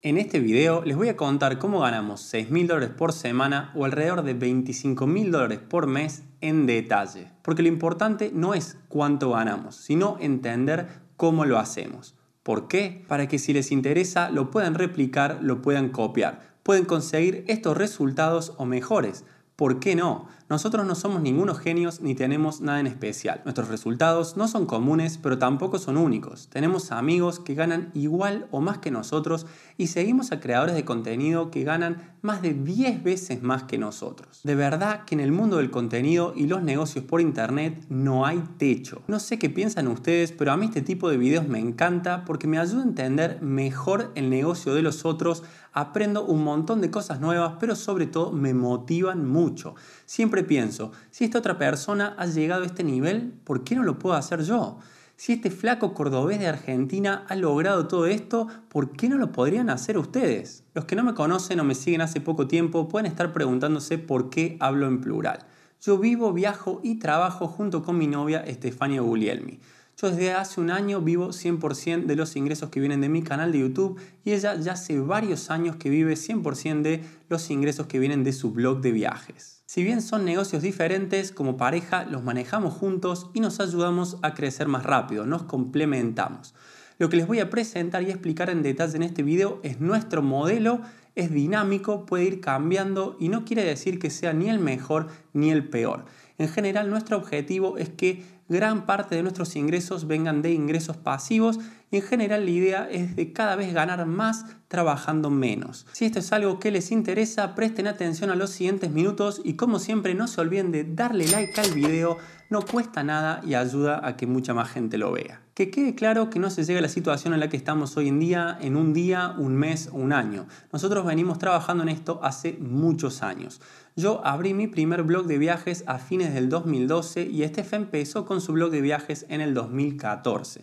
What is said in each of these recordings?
En este video les voy a contar cómo ganamos 6 mil dólares por semana o alrededor de 25 mil dólares por mes en detalle, porque lo importante no es cuánto ganamos, sino entender cómo lo hacemos. ¿Por qué? Para que si les interesa lo puedan replicar, lo puedan copiar, pueden conseguir estos resultados o mejores. ¿Por qué no? Nosotros no somos ningunos genios ni tenemos nada en especial. Nuestros resultados no son comunes, pero tampoco son únicos. Tenemos amigos que ganan igual o más que nosotros y seguimos a creadores de contenido que ganan más de 10 veces más que nosotros. De verdad que en el mundo del contenido y los negocios por internet no hay techo. No sé qué piensan ustedes, pero a mí este tipo de videos me encanta porque me ayuda a entender mejor el negocio de los otros, aprendo un montón de cosas nuevas, pero sobre todo me motivan mucho. Siempre pienso, si esta otra persona ha llegado a este nivel, ¿por qué no lo puedo hacer yo? Si este flaco cordobés de Argentina ha logrado todo esto, ¿por qué no lo podrían hacer ustedes? Los que no me conocen o me siguen hace poco tiempo pueden estar preguntándose por qué hablo en plural. Yo vivo, viajo y trabajo junto con mi novia Estefania Guglielmi. Yo desde hace un año vivo 100% de los ingresos que vienen de mi canal de YouTube y ella ya hace varios años que vive 100% de los ingresos que vienen de su blog de viajes. Si bien son negocios diferentes, como pareja los manejamos juntos y nos ayudamos a crecer más rápido, nos complementamos. Lo que les voy a presentar y explicar en detalle en este video es nuestro modelo, es dinámico, puede ir cambiando y no quiere decir que sea ni el mejor ni el peor. En general nuestro objetivo es que gran parte de nuestros ingresos vengan de ingresos pasivos y en general la idea es de cada vez ganar más trabajando menos. Si esto es algo que les interesa, presten atención a los siguientes minutos y como siempre no se olviden de darle like al video, no cuesta nada y ayuda a que mucha más gente lo vea que quede claro que no se llega a la situación en la que estamos hoy en día en un día, un mes un año. Nosotros venimos trabajando en esto hace muchos años. Yo abrí mi primer blog de viajes a fines del 2012 y este e empezó con su blog de viajes en el 2014.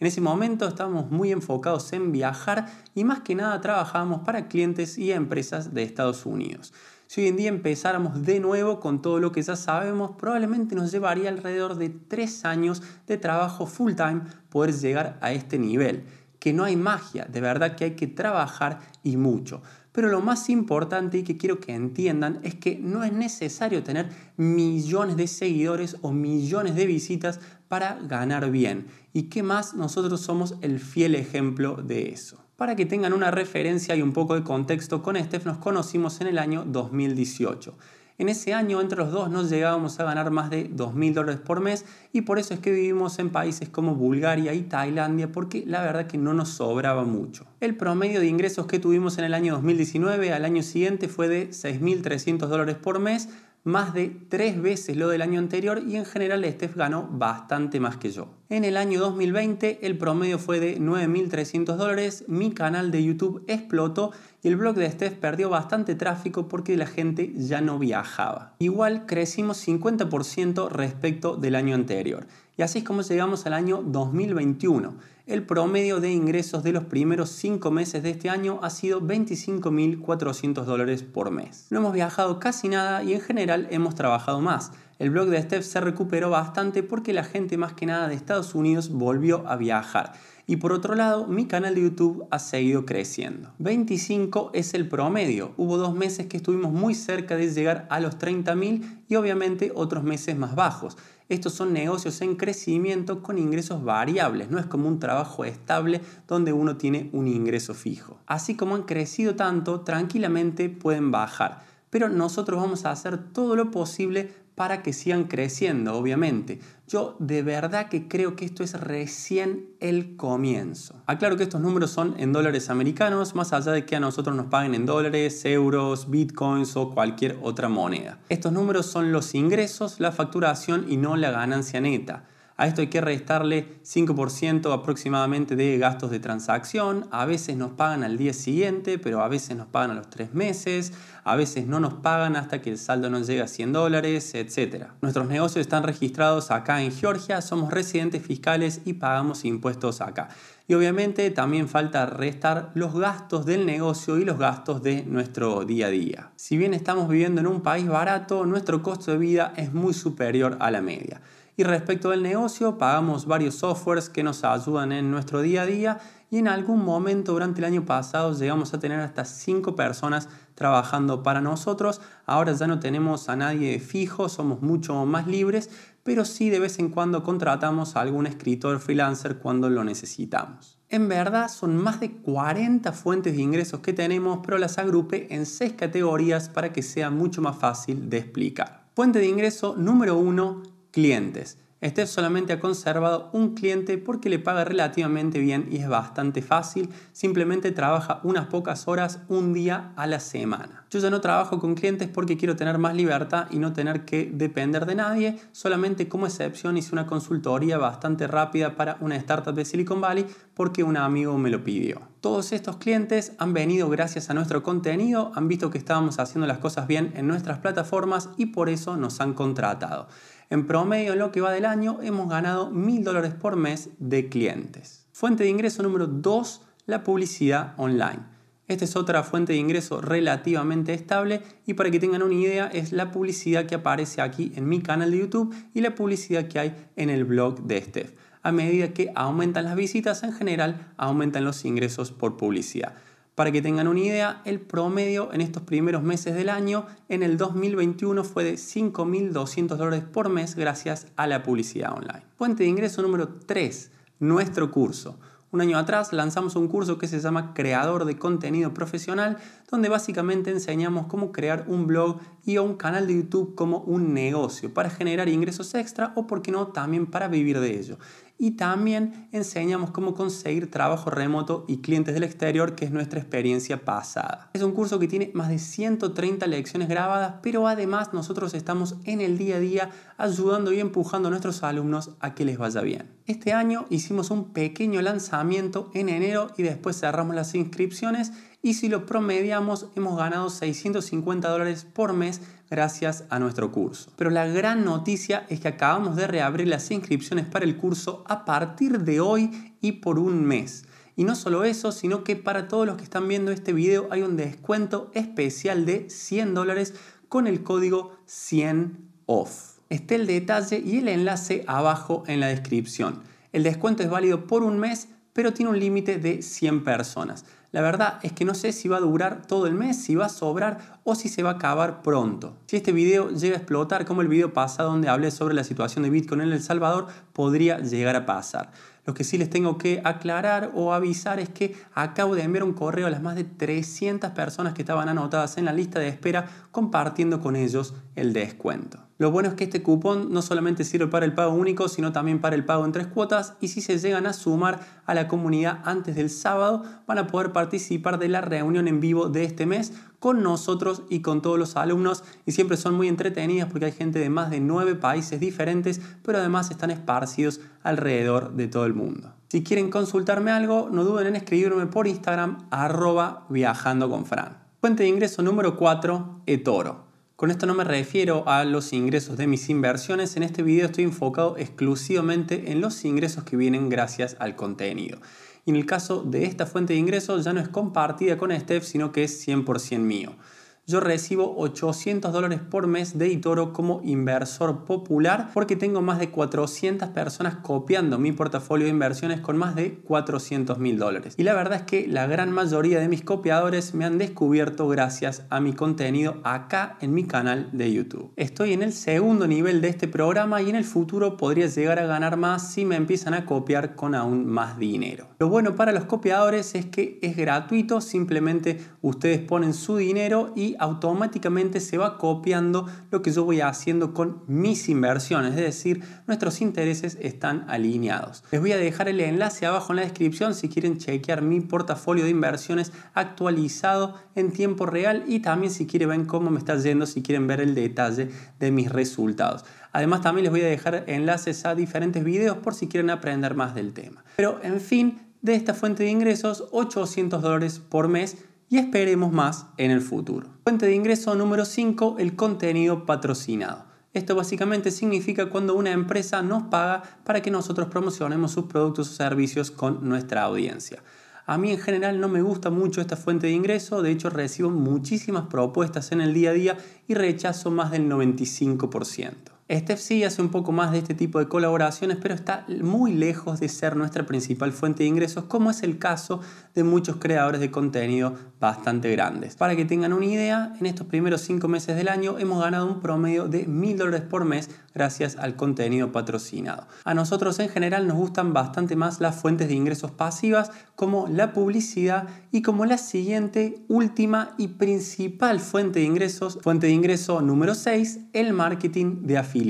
En ese momento estábamos muy enfocados en viajar y más que nada trabajábamos para clientes y empresas de Estados Unidos. Si hoy en día empezáramos de nuevo con todo lo que ya sabemos, probablemente nos llevaría alrededor de tres años de trabajo full time poder llegar a este nivel. Que no hay magia, de verdad que hay que trabajar y mucho. Pero lo más importante y que quiero que entiendan es que no es necesario tener millones de seguidores o millones de visitas para ganar bien. ¿Y que más? Nosotros somos el fiel ejemplo de eso. Para que tengan una referencia y un poco de contexto, con este, nos conocimos en el año 2018. En ese año entre los dos nos llegábamos a ganar más de 2.000 dólares por mes y por eso es que vivimos en países como Bulgaria y Tailandia porque la verdad que no nos sobraba mucho. El promedio de ingresos que tuvimos en el año 2019 al año siguiente fue de 6.300 dólares por mes más de tres veces lo del año anterior y en general Steph ganó bastante más que yo. En el año 2020 el promedio fue de 9.300 dólares, mi canal de YouTube explotó y el blog de Steph perdió bastante tráfico porque la gente ya no viajaba. Igual crecimos 50% respecto del año anterior. Y así es como llegamos al año 2021 el promedio de ingresos de los primeros 5 meses de este año ha sido 25.400 dólares por mes. No hemos viajado casi nada y en general hemos trabajado más. El blog de Steph se recuperó bastante porque la gente más que nada de Estados Unidos volvió a viajar. Y por otro lado, mi canal de YouTube ha seguido creciendo. 25 es el promedio. Hubo dos meses que estuvimos muy cerca de llegar a los 30.000 y obviamente otros meses más bajos. Estos son negocios en crecimiento con ingresos variables, no es como un trabajo estable donde uno tiene un ingreso fijo. Así como han crecido tanto, tranquilamente pueden bajar pero nosotros vamos a hacer todo lo posible para que sigan creciendo, obviamente. Yo de verdad que creo que esto es recién el comienzo. Aclaro que estos números son en dólares americanos, más allá de que a nosotros nos paguen en dólares, euros, bitcoins o cualquier otra moneda. Estos números son los ingresos, la facturación y no la ganancia neta. A esto hay que restarle 5% aproximadamente de gastos de transacción. A veces nos pagan al día siguiente, pero a veces nos pagan a los tres meses. A veces no nos pagan hasta que el saldo no llega a 100 dólares, etc. Nuestros negocios están registrados acá en Georgia. Somos residentes fiscales y pagamos impuestos acá. Y obviamente también falta restar los gastos del negocio y los gastos de nuestro día a día. Si bien estamos viviendo en un país barato, nuestro costo de vida es muy superior a la media. Y respecto del negocio, pagamos varios softwares que nos ayudan en nuestro día a día y en algún momento durante el año pasado llegamos a tener hasta 5 personas trabajando para nosotros. Ahora ya no tenemos a nadie fijo, somos mucho más libres, pero sí de vez en cuando contratamos a algún escritor freelancer cuando lo necesitamos. En verdad son más de 40 fuentes de ingresos que tenemos, pero las agrupe en 6 categorías para que sea mucho más fácil de explicar. Fuente de ingreso número 1, clientes. este solamente ha conservado un cliente porque le paga relativamente bien y es bastante fácil. Simplemente trabaja unas pocas horas un día a la semana. Yo ya no trabajo con clientes porque quiero tener más libertad y no tener que depender de nadie. Solamente como excepción hice una consultoría bastante rápida para una startup de Silicon Valley porque un amigo me lo pidió. Todos estos clientes han venido gracias a nuestro contenido, han visto que estábamos haciendo las cosas bien en nuestras plataformas y por eso nos han contratado. En promedio, en lo que va del año, hemos ganado mil dólares por mes de clientes. Fuente de ingreso número 2, la publicidad online. Esta es otra fuente de ingreso relativamente estable y para que tengan una idea es la publicidad que aparece aquí en mi canal de YouTube y la publicidad que hay en el blog de Steph. A medida que aumentan las visitas en general, aumentan los ingresos por publicidad. Para que tengan una idea, el promedio en estos primeros meses del año, en el 2021, fue de 5.200 dólares por mes gracias a la publicidad online. Puente de ingreso número 3, nuestro curso. Un año atrás lanzamos un curso que se llama Creador de Contenido Profesional, donde básicamente enseñamos cómo crear un blog y un canal de YouTube como un negocio para generar ingresos extra o, por qué no, también para vivir de ello. Y también enseñamos cómo conseguir trabajo remoto y clientes del exterior, que es nuestra experiencia pasada. Es un curso que tiene más de 130 lecciones grabadas, pero además nosotros estamos en el día a día ayudando y empujando a nuestros alumnos a que les vaya bien. Este año hicimos un pequeño lanzamiento en enero y después cerramos las inscripciones y si lo promediamos hemos ganado 650 dólares por mes gracias a nuestro curso. Pero la gran noticia es que acabamos de reabrir las inscripciones para el curso a partir de hoy y por un mes. Y no solo eso, sino que para todos los que están viendo este video hay un descuento especial de 100 dólares con el código 100OFF. Esté el detalle y el enlace abajo en la descripción. El descuento es válido por un mes, pero tiene un límite de 100 personas. La verdad es que no sé si va a durar todo el mes, si va a sobrar o si se va a acabar pronto. Si este video llega a explotar, como el video pasado donde hablé sobre la situación de Bitcoin en El Salvador, podría llegar a pasar. Lo que sí les tengo que aclarar o avisar es que acabo de enviar un correo a las más de 300 personas que estaban anotadas en la lista de espera compartiendo con ellos el descuento. Lo bueno es que este cupón no solamente sirve para el pago único, sino también para el pago en tres cuotas y si se llegan a sumar a la comunidad antes del sábado van a poder participar de la reunión en vivo de este mes con nosotros y con todos los alumnos y siempre son muy entretenidas porque hay gente de más de nueve países diferentes, pero además están esparcidos alrededor de todo el mundo. Si quieren consultarme algo, no duden en escribirme por Instagram arroba viajando con Fran. Fuente de ingreso número 4, eToro. Con esto no me refiero a los ingresos de mis inversiones, en este video estoy enfocado exclusivamente en los ingresos que vienen gracias al contenido. Y en el caso de esta fuente de ingresos ya no es compartida con Steph, sino que es 100% mío yo recibo 800 dólares por mes de eToro como inversor popular porque tengo más de 400 personas copiando mi portafolio de inversiones con más de 400 mil dólares. Y la verdad es que la gran mayoría de mis copiadores me han descubierto gracias a mi contenido acá en mi canal de YouTube. Estoy en el segundo nivel de este programa y en el futuro podría llegar a ganar más si me empiezan a copiar con aún más dinero. Lo bueno para los copiadores es que es gratuito, simplemente ustedes ponen su dinero y automáticamente se va copiando lo que yo voy haciendo con mis inversiones, es decir, nuestros intereses están alineados. Les voy a dejar el enlace abajo en la descripción si quieren chequear mi portafolio de inversiones actualizado en tiempo real y también si quieren ver cómo me está yendo, si quieren ver el detalle de mis resultados. Además también les voy a dejar enlaces a diferentes videos por si quieren aprender más del tema. Pero en fin, de esta fuente de ingresos, 800 dólares por mes y esperemos más en el futuro. Fuente de ingreso número 5, el contenido patrocinado. Esto básicamente significa cuando una empresa nos paga para que nosotros promocionemos sus productos o servicios con nuestra audiencia. A mí en general no me gusta mucho esta fuente de ingreso, de hecho recibo muchísimas propuestas en el día a día y rechazo más del 95%. Steph sí hace un poco más de este tipo de colaboraciones, pero está muy lejos de ser nuestra principal fuente de ingresos, como es el caso de muchos creadores de contenido bastante grandes. Para que tengan una idea, en estos primeros cinco meses del año hemos ganado un promedio de mil dólares por mes gracias al contenido patrocinado. A nosotros en general nos gustan bastante más las fuentes de ingresos pasivas como la publicidad y como la siguiente, última y principal fuente de ingresos, fuente de ingreso número 6, el marketing de afiliados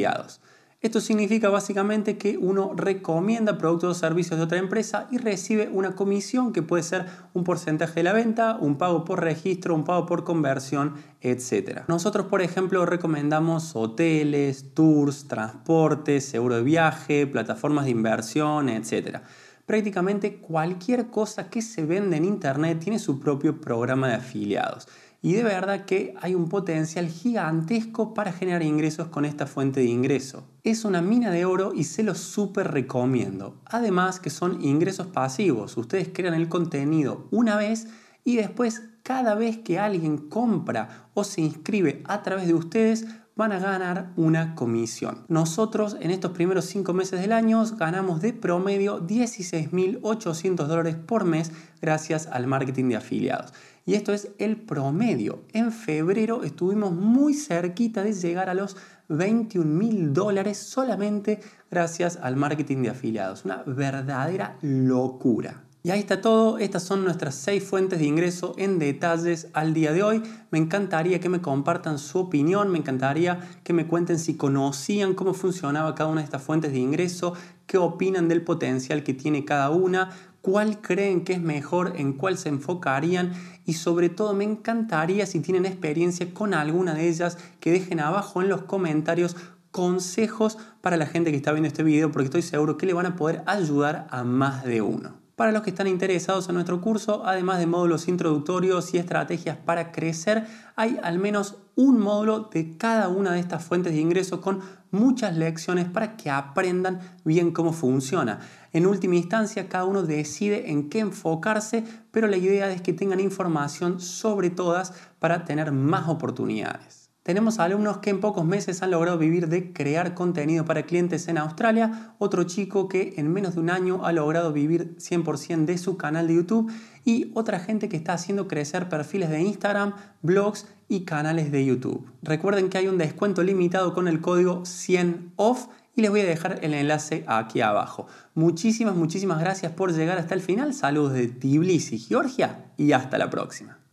esto significa básicamente que uno recomienda productos o servicios de otra empresa y recibe una comisión que puede ser un porcentaje de la venta, un pago por registro, un pago por conversión, etc. Nosotros, por ejemplo, recomendamos hoteles, tours, transportes, seguro de viaje, plataformas de inversión, etc. Prácticamente cualquier cosa que se vende en Internet tiene su propio programa de afiliados. Y de verdad que hay un potencial gigantesco para generar ingresos con esta fuente de ingreso. Es una mina de oro y se lo súper recomiendo. Además que son ingresos pasivos. Ustedes crean el contenido una vez y después cada vez que alguien compra o se inscribe a través de ustedes van a ganar una comisión. Nosotros en estos primeros cinco meses del año ganamos de promedio 16.800 dólares por mes gracias al marketing de afiliados. Y esto es el promedio. En febrero estuvimos muy cerquita de llegar a los 21.000 dólares solamente gracias al marketing de afiliados. Una verdadera locura. Y ahí está todo, estas son nuestras seis fuentes de ingreso en detalles al día de hoy. Me encantaría que me compartan su opinión, me encantaría que me cuenten si conocían cómo funcionaba cada una de estas fuentes de ingreso, qué opinan del potencial que tiene cada una, cuál creen que es mejor, en cuál se enfocarían y sobre todo me encantaría si tienen experiencia con alguna de ellas que dejen abajo en los comentarios consejos para la gente que está viendo este video porque estoy seguro que le van a poder ayudar a más de uno para los que están interesados en nuestro curso, además de módulos introductorios y estrategias para crecer, hay al menos un módulo de cada una de estas fuentes de ingreso con muchas lecciones para que aprendan bien cómo funciona. En última instancia, cada uno decide en qué enfocarse, pero la idea es que tengan información sobre todas para tener más oportunidades. Tenemos alumnos que en pocos meses han logrado vivir de crear contenido para clientes en Australia, otro chico que en menos de un año ha logrado vivir 100% de su canal de YouTube y otra gente que está haciendo crecer perfiles de Instagram, blogs y canales de YouTube. Recuerden que hay un descuento limitado con el código 100OFF y les voy a dejar el enlace aquí abajo. Muchísimas, muchísimas gracias por llegar hasta el final. Saludos de Tbilisi, Georgia y hasta la próxima.